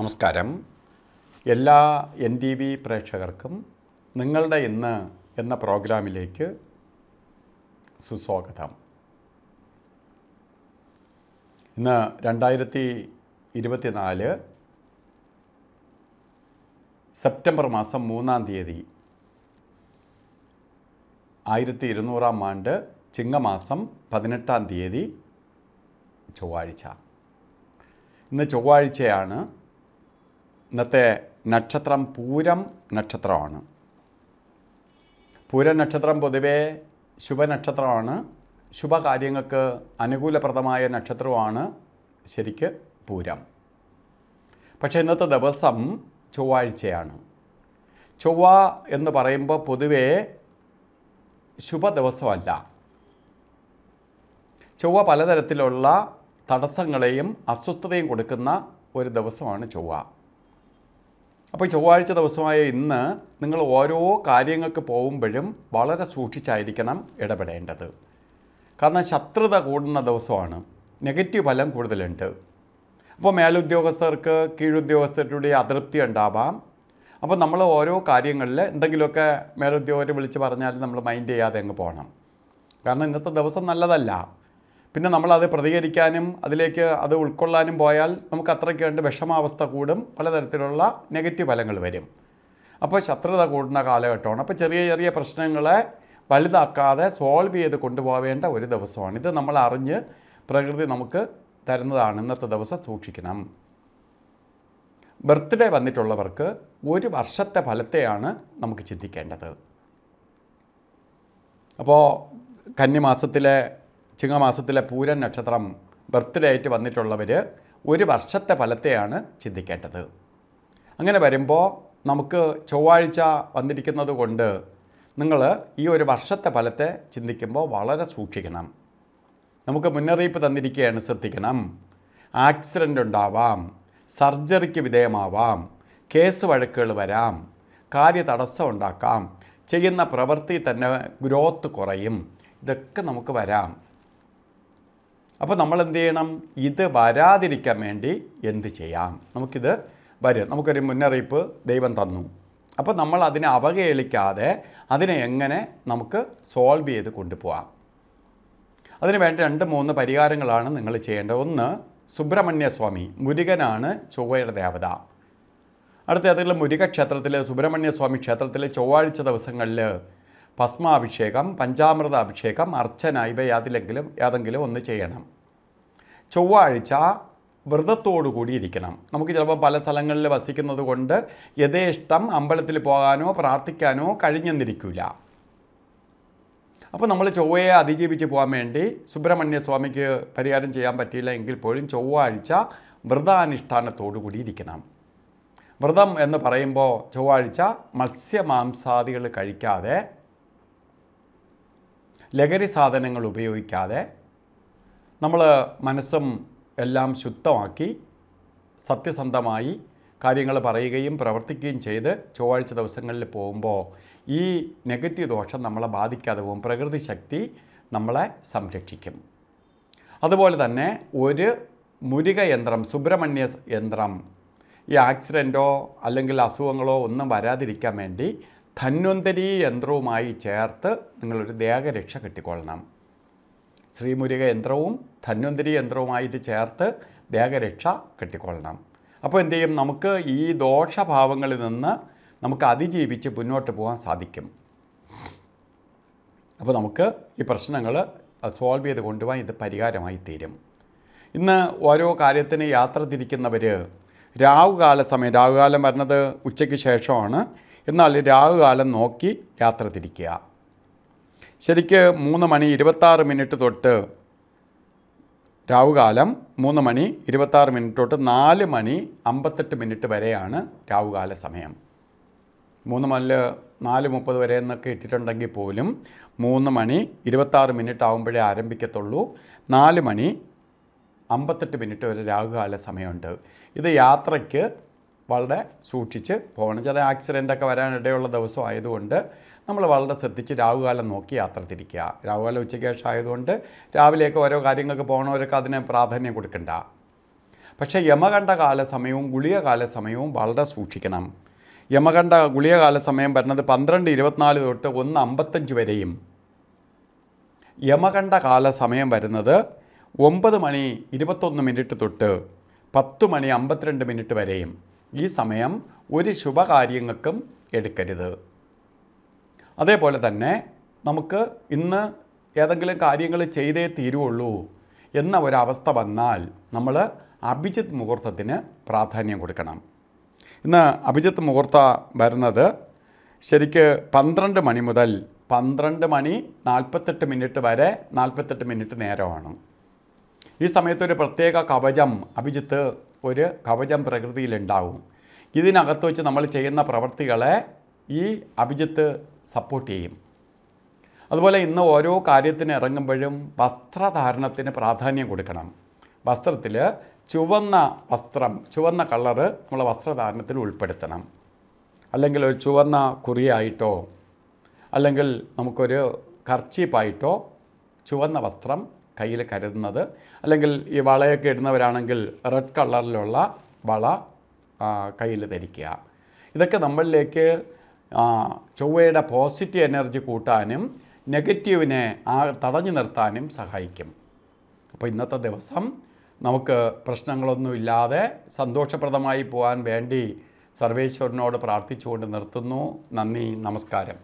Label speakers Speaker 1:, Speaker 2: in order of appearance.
Speaker 1: നമസ്കാരം എല്ലാ N T V പ്രേക്ഷകർക്കും നിങ്ങളുടെ ഇന്ന് എന്ന പ്രോഗ്രാമിലേക്ക് സുസ്വാഗതം ഇന്ന് രണ്ടായിരത്തി ഇരുപത്തിനാല് സെപ്റ്റംബർ മാസം മൂന്നാം തീയതി ആയിരത്തി ഇരുന്നൂറാം ആണ്ട് ചിങ്ങമാസം പതിനെട്ടാം തീയതി ചൊവ്വാഴ്ച ഇന്ന് ചൊവ്വാഴ്ചയാണ് ഇന്നത്തെ നക്ഷത്രം പൂരം നക്ഷത്രമാണ് പൂരം നക്ഷത്രം പൊതുവേ ശുഭനക്ഷത്രമാണ് ശുഭകാര്യങ്ങൾക്ക് അനുകൂലപ്രദമായ നക്ഷത്രമാണ് ശരിക്ക് പൂരം പക്ഷേ ഇന്നത്തെ ദിവസം ചൊവ്വാഴ്ചയാണ് ചൊവ്വ എന്ന് പറയുമ്പോൾ പൊതുവേ ശുഭ ദിവസമല്ല ചൊവ്വ പലതരത്തിലുള്ള തടസ്സങ്ങളെയും അസ്വസ്ഥതയും കൊടുക്കുന്ന ഒരു ദിവസമാണ് ചൊവ്വ അപ്പോൾ ചൊവ്വാഴ്ച ദിവസമായ ഇന്ന് നിങ്ങൾ ഓരോ കാര്യങ്ങൾക്ക് പോകുമ്പോഴും വളരെ സൂക്ഷിച്ചായിരിക്കണം ഇടപെടേണ്ടത് കാരണം ശത്രുത കൂടുന്ന ദിവസമാണ് നെഗറ്റീവ് ഫലം കൂടുതലുണ്ട് അപ്പോൾ മേലുദ്യോഗസ്ഥർക്ക് കീഴുദ്യോഗസ്ഥരുടെ അതൃപ്തി ഉണ്ടാവാം അപ്പോൾ നമ്മൾ ഓരോ കാര്യങ്ങളിൽ എന്തെങ്കിലുമൊക്കെ മേലുദ്യോഗസ്ഥരെ വിളിച്ച് പറഞ്ഞാൽ നമ്മൾ മൈൻഡ് ചെയ്യാതെ അങ്ങ് പോകണം കാരണം ഇന്നത്തെ ദിവസം നല്ലതല്ല പിന്നെ നമ്മൾ അത് പ്രതികരിക്കാനും അതിലേക്ക് അത് ഉൾക്കൊള്ളാനും പോയാൽ നമുക്ക് അത്രയ്ക്ക് വേണ്ട വിഷമാവസ്ഥ കൂടും പലതരത്തിലുള്ള നെഗറ്റീവ് ഫലങ്ങൾ വരും അപ്പോൾ ശത്രുത കൂടുന്ന കാലഘട്ടമാണ് അപ്പോൾ ചെറിയ ചെറിയ പ്രശ്നങ്ങളെ വലുതാക്കാതെ സോൾവ് ചെയ്ത് കൊണ്ടുപോവേണ്ട ഒരു ദിവസമാണ് ഇത് നമ്മൾ അറിഞ്ഞ് പ്രകൃതി നമുക്ക് തരുന്നതാണ് ഇന്നത്തെ ദിവസം സൂക്ഷിക്കണം ബർത്ത്ഡേ വന്നിട്ടുള്ളവർക്ക് ഒരു വർഷത്തെ ഫലത്തെയാണ് നമുക്ക് ചിന്തിക്കേണ്ടത് അപ്പോൾ കന്നിമാസത്തിലെ ചിങ്ങമാസത്തിലെ പൂരൻ നക്ഷത്രം ബർത്ത്ഡേ ആയിട്ട് വന്നിട്ടുള്ളവർ ഒരു വർഷത്തെ ഫലത്തെയാണ് ചിന്തിക്കേണ്ടത് അങ്ങനെ വരുമ്പോൾ നമുക്ക് ചൊവ്വാഴ്ച വന്നിരിക്കുന്നത് കൊണ്ട് നിങ്ങൾ ഈ ഒരു വർഷത്തെ ഫലത്തെ ചിന്തിക്കുമ്പോൾ വളരെ സൂക്ഷിക്കണം നമുക്ക് മുന്നറിയിപ്പ് തന്നിരിക്കുകയാണ് ശ്രദ്ധിക്കണം ആക്സിഡൻ്റ് ഉണ്ടാവാം സർജറിക്ക് വിധേയമാവാം കേസ് വഴക്കുകൾ വരാം കാര്യ തടസ്സം ഉണ്ടാക്കാം ചെയ്യുന്ന പ്രവൃത്തി തന്നെ ഗ്രോത്ത് കുറയും ഇതൊക്കെ നമുക്ക് വരാം അപ്പോൾ നമ്മൾ എന്ത് ചെയ്യണം ഇത് വരാതിരിക്കാൻ വേണ്ടി എന്ത് ചെയ്യാം നമുക്കിത് വരും നമുക്കൊരു മുന്നറിയിപ്പ് ദൈവം തന്നു അപ്പോൾ നമ്മൾ അതിനെ അവഹേളിക്കാതെ അതിനെ എങ്ങനെ നമുക്ക് സോൾവ് ചെയ്ത് കൊണ്ടുപോകാം അതിന് വേണ്ട രണ്ട് മൂന്ന് പരിഹാരങ്ങളാണ് നിങ്ങൾ ചെയ്യേണ്ടത് ഒന്ന് സുബ്രഹ്മണ്യസ്വാമി മുരുകനാണ് ചൊവ്വയുടെ ദേവത അടുത്ത ഏതെങ്കിലും മുരുകക്ഷേത്രത്തിൽ സുബ്രഹ്മണ്യസ്വാമി സുബ്രഹ്മണ്യ ക്ഷേത്രത്തിൽ ചൊവ്വാഴ്ച ദിവസങ്ങളിൽ ഭസ്മാഭിഷേകം പഞ്ചാമൃത അഭിഷേകം അർച്ചന ഇവ യാതിലെങ്കിലും ഏതെങ്കിലും ഒന്ന് ചെയ്യണം ചൊവ്വാഴ്ച വ്രതത്തോടു കൂടി ഇരിക്കണം നമുക്ക് ചിലപ്പോൾ പല സ്ഥലങ്ങളിൽ വസിക്കുന്നത് കൊണ്ട് യഥേഷ്ടം അമ്പലത്തിൽ പോകാനോ പ്രാർത്ഥിക്കാനോ കഴിഞ്ഞെന്നിരിക്കില്ല അപ്പോൾ നമ്മൾ ചൊവ്വയെ അതിജീവിച്ച് പോകാൻ വേണ്ടി സുബ്രഹ്മണ്യ സ്വാമിക്ക് പരിഹാരം ചെയ്യാൻ പറ്റിയില്ല എങ്കിൽ പോലും ചൊവ്വാഴ്ച വ്രതാനുഷ്ഠാനത്തോടു കൂടി ഇരിക്കണം വ്രതം എന്ന് പറയുമ്പോൾ ചൊവ്വാഴ്ച മത്സ്യമാംസാദികൾ കഴിക്കാതെ ലഹരി സാധനങ്ങൾ ഉപയോഗിക്കാതെ നമ്മൾ മനസ്സും എല്ലാം ശുദ്ധമാക്കി സത്യസന്ധമായി കാര്യങ്ങൾ പറയുകയും പ്രവർത്തിക്കുകയും ചെയ്ത് ചൊവ്വാഴ്ച ദിവസങ്ങളിൽ പോകുമ്പോൾ ഈ നെഗറ്റീവ് ദോഷം നമ്മളെ ബാധിക്കാതെ പോകും പ്രകൃതി ശക്തി നമ്മളെ സംരക്ഷിക്കും അതുപോലെ തന്നെ ഒരു മുരുക യന്ത്രം സുബ്രഹ്മണ്യ യന്ത്രം ഈ ആക്സിഡൻറ്റോ അല്ലെങ്കിൽ അസുഖങ്ങളോ ഒന്നും വരാതിരിക്കാൻ വേണ്ടി ധന്വന്തരി യന്ത്രവുമായി ചേർത്ത് നിങ്ങളൊരു ദേഹരക്ഷ കെട്ടിക്കൊള്ളണം ശ്രീമുരുക യന്ത്രവും ധന്വന്തരി യന്ത്രവുമായിട്ട് ചേർത്ത് ദേഹരക്ഷ കെട്ടിക്കൊള്ളണം അപ്പോൾ എന്തു ചെയ്യും നമുക്ക് ഈ ദോഷഭാവങ്ങളിൽ നിന്ന് നമുക്ക് അതിജീവിച്ച് മുന്നോട്ട് പോകാൻ സാധിക്കും അപ്പോൾ നമുക്ക് ഈ പ്രശ്നങ്ങൾ സോൾവ് ചെയ്ത് കൊണ്ടുപോകാൻ ഇത് പരിഹാരമായി തീരും ഇന്ന് ഓരോ കാര്യത്തിന് യാത്ര തിരിക്കുന്നവർ രാഹുകാല സമയം രാഹുകാലം വരുന്നത് ഉച്ചയ്ക്ക് ശേഷമാണ് എന്നാൽ രാഹുകാലം നോക്കി യാത്ര തിരിക്കുക ശരിക്ക് മൂന്ന് മണി ഇരുപത്താറ് മിനിറ്റ് തൊട്ട് രാഹുകാലം മൂന്ന് മണി ഇരുപത്താറ് മിനിറ്റ് തൊട്ട് നാല് മണി അമ്പത്തെട്ട് മിനിറ്റ് വരെയാണ് രാഹുകാല സമയം മൂന്ന് മണി നാല് മുപ്പത് വരെ എന്നൊക്കെ ഇട്ടിട്ടുണ്ടെങ്കിൽ പോലും മൂന്ന് മണി ഇരുപത്താറ് മിനിറ്റ് ആകുമ്പോഴേ ആരംഭിക്കത്തുള്ളൂ നാല് മണി അമ്പത്തെട്ട് മിനിറ്റ് വരെ രാഹുകാല സമയമുണ്ട് ഇത് യാത്രയ്ക്ക് വളരെ സൂക്ഷിച്ച് പോകണം ചില ഒക്കെ വരാനിടയുള്ള ദിവസം ആയതുകൊണ്ട് നമ്മൾ വളരെ ശ്രദ്ധിച്ച് രാഹുകാലം നോക്കി യാത്ര തിരിക്കുക രാഹുകാലം ഉച്ചയ്ക്ക് ശേഷം ആയതുകൊണ്ട് രാവിലെയൊക്കെ ഓരോ കാര്യങ്ങൾക്ക് പോകണവരൊക്കെ അതിന് പ്രാധാന്യം കൊടുക്കണ്ട പക്ഷേ യമകണ്ഠ കാല സമയവും ഗുളിക കാല സമയവും വളരെ സൂക്ഷിക്കണം യമകണ്ഠ ഗുളിക കാല സമയം വരുന്നത് പന്ത്രണ്ട് ഇരുപത്തിനാല് തൊട്ട് ഒന്ന് അമ്പത്തഞ്ച് വരെയും യമകണ്ഠ കാല സമയം വരുന്നത് ഒമ്പത് മണി ഇരുപത്തൊന്ന് മിനിറ്റ് തൊട്ട് പത്ത് മണി അമ്പത്തിരണ്ട് മിനിറ്റ് വരെയും ഈ സമയം ഒരു ശുഭകാര്യങ്ങൾക്കും എടുക്കരുത് അതേപോലെ തന്നെ നമുക്ക് ഇന്ന് ഏതെങ്കിലും കാര്യങ്ങൾ ചെയ്തേ തീരുള്ളൂ എന്ന ഒരവസ്ഥ വന്നാൽ നമ്മൾ അഭിജിത്ത് മുഹൂർത്തത്തിന് പ്രാധാന്യം കൊടുക്കണം ഇന്ന് അഭിജിത്ത് മുഹൂർത്ത വരുന്നത് ശരിക്ക് പന്ത്രണ്ട് മണി മുതൽ പന്ത്രണ്ട് മണി നാൽപ്പത്തെട്ട് മിനിറ്റ് വരെ നാൽപ്പത്തെട്ട് മിനിറ്റ് നേരമാണ് ഈ സമയത്തൊരു പ്രത്യേക കവചം അഭിജിത്ത് ഒരു കവചം പ്രകൃതിയിലുണ്ടാവും ഇതിനകത്ത് വെച്ച് നമ്മൾ ചെയ്യുന്ന പ്രവൃത്തികളെ ഈ അഭിജിത്ത് സപ്പോർട്ട് ചെയ്യും അതുപോലെ ഇന്ന് ഓരോ കാര്യത്തിന് ഇറങ്ങുമ്പോഴും വസ്ത്രധാരണത്തിന് പ്രാധാന്യം കൊടുക്കണം വസ്ത്രത്തിൽ ചുവന്ന വസ്ത്രം ചുവന്ന കളറ് നമ്മൾ വസ്ത്രധാരണത്തിൽ ഉൾപ്പെടുത്തണം അല്ലെങ്കിൽ ഒരു ചുവന്ന കുറിയായിട്ടോ അല്ലെങ്കിൽ നമുക്കൊരു കർച്ചീപ്പായിട്ടോ ചുവന്ന വസ്ത്രം കയ്യിൽ കരുതുന്നത് അല്ലെങ്കിൽ ഈ വളയൊക്കെ ഇടുന്നവരാണെങ്കിൽ റെഡ് കളറിലുള്ള വള കയ്യിൽ ധരിക്കുക ഇതൊക്കെ നമ്മളിലേക്ക് ചൊവ്വയുടെ പോസിറ്റീവ് എനർജി കൂട്ടാനും നെഗറ്റീവിനെ ആ തടഞ്ഞു നിർത്താനും സഹായിക്കും അപ്പോൾ ഇന്നത്തെ ദിവസം നമുക്ക് പ്രശ്നങ്ങളൊന്നുമില്ലാതെ സന്തോഷപ്രദമായി പോകാൻ വേണ്ടി സർവേശ്വരനോട് പ്രാർത്ഥിച്ചുകൊണ്ട് നിർത്തുന്നു നന്ദി നമസ്കാരം